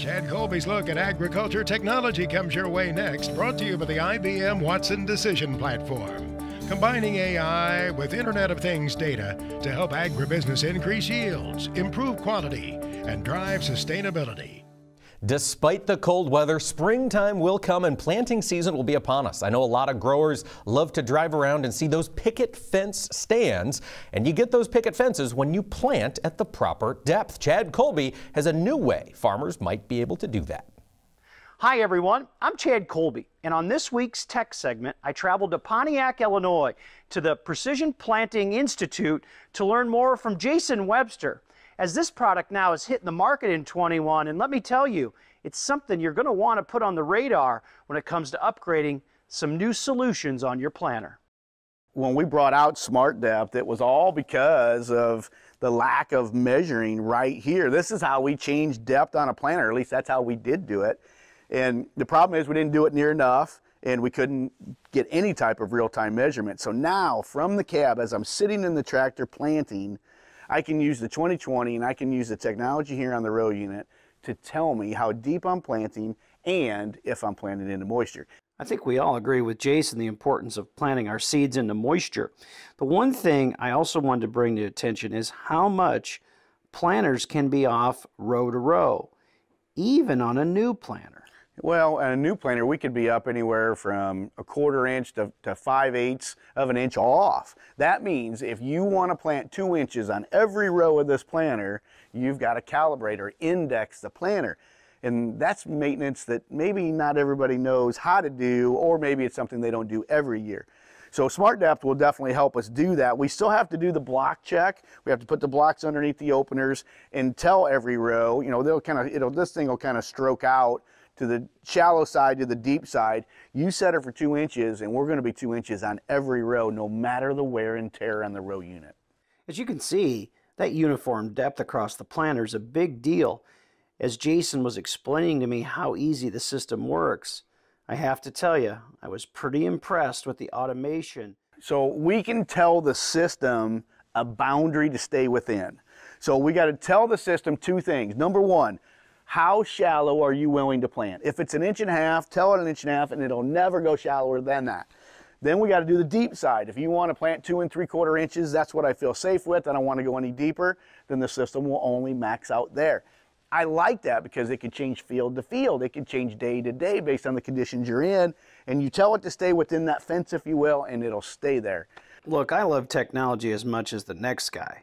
Chad Colby's look at agriculture technology comes your way next, brought to you by the IBM Watson Decision Platform. Combining AI with Internet of Things data to help agribusiness increase yields, improve quality, and drive sustainability. Despite the cold weather, springtime will come and planting season will be upon us. I know a lot of growers love to drive around and see those picket fence stands, and you get those picket fences when you plant at the proper depth. Chad Colby has a new way farmers might be able to do that. Hi, everyone. I'm Chad Colby, and on this week's tech segment, I traveled to Pontiac, Illinois to the Precision Planting Institute to learn more from Jason Webster as this product now is hitting the market in 21, and let me tell you, it's something you're going to want to put on the radar when it comes to upgrading some new solutions on your planner. When we brought out Smart Depth, it was all because of the lack of measuring right here. This is how we change depth on a planter, at least that's how we did do it. And the problem is we didn't do it near enough and we couldn't get any type of real-time measurement. So now from the cab, as I'm sitting in the tractor planting, I can use the 2020 and I can use the technology here on the row unit to tell me how deep I'm planting and if I'm planting into moisture. I think we all agree with Jason the importance of planting our seeds into moisture. The one thing I also wanted to bring to attention is how much planters can be off row to row, even on a new planter. Well, a new planter, we could be up anywhere from a quarter inch to, to five eighths of an inch off. That means if you want to plant two inches on every row of this planter, you've got to calibrate or index the planter. And that's maintenance that maybe not everybody knows how to do, or maybe it's something they don't do every year. So Smart Depth will definitely help us do that. We still have to do the block check. We have to put the blocks underneath the openers and tell every row, you know, they'll kind of, it'll, this thing will kind of stroke out to the shallow side to the deep side. You set her for two inches, and we're going to be two inches on every row, no matter the wear and tear on the row unit. As you can see, that uniform depth across the planter is a big deal. As Jason was explaining to me how easy the system works, I have to tell you, I was pretty impressed with the automation. So we can tell the system a boundary to stay within. So we got to tell the system two things. Number one, how shallow are you willing to plant? If it's an inch and a half, tell it an inch and a half, and it'll never go shallower than that. Then we got to do the deep side. If you want to plant two and three quarter inches, that's what I feel safe with. I don't want to go any deeper, then the system will only max out there. I like that because it can change field to field. It can change day to day based on the conditions you're in. And you tell it to stay within that fence, if you will, and it'll stay there. Look, I love technology as much as the next guy,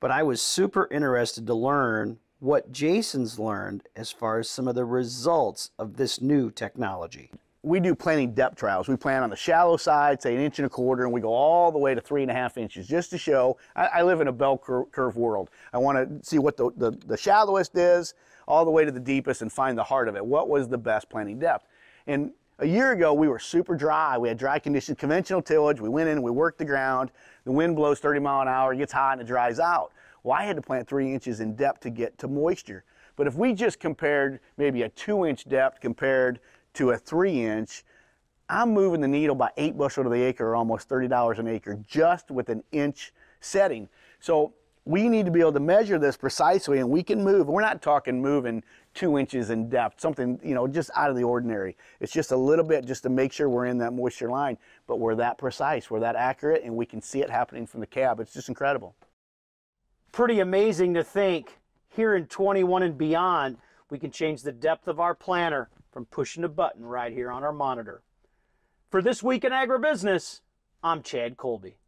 but I was super interested to learn what Jason's learned as far as some of the results of this new technology. We do planting depth trials. We plant on the shallow side, say an inch and a quarter, and we go all the way to three and a half inches just to show I, I live in a bell cur curve world. I want to see what the, the, the shallowest is all the way to the deepest and find the heart of it. What was the best planting depth? And a year ago, we were super dry. We had dry conditions, conventional tillage. We went in, we worked the ground. The wind blows 30 mile an hour, it gets hot, and it dries out. Well, I had to plant three inches in depth to get to moisture. But if we just compared maybe a two inch depth compared to a three inch, I'm moving the needle by eight bushel to the acre, or almost $30 an acre, just with an inch setting. So we need to be able to measure this precisely and we can move. We're not talking moving two inches in depth, something, you know, just out of the ordinary. It's just a little bit just to make sure we're in that moisture line, but we're that precise, we're that accurate, and we can see it happening from the cab. It's just incredible pretty amazing to think here in 21 and beyond, we can change the depth of our planter from pushing a button right here on our monitor. For This Week in Agribusiness, I'm Chad Colby.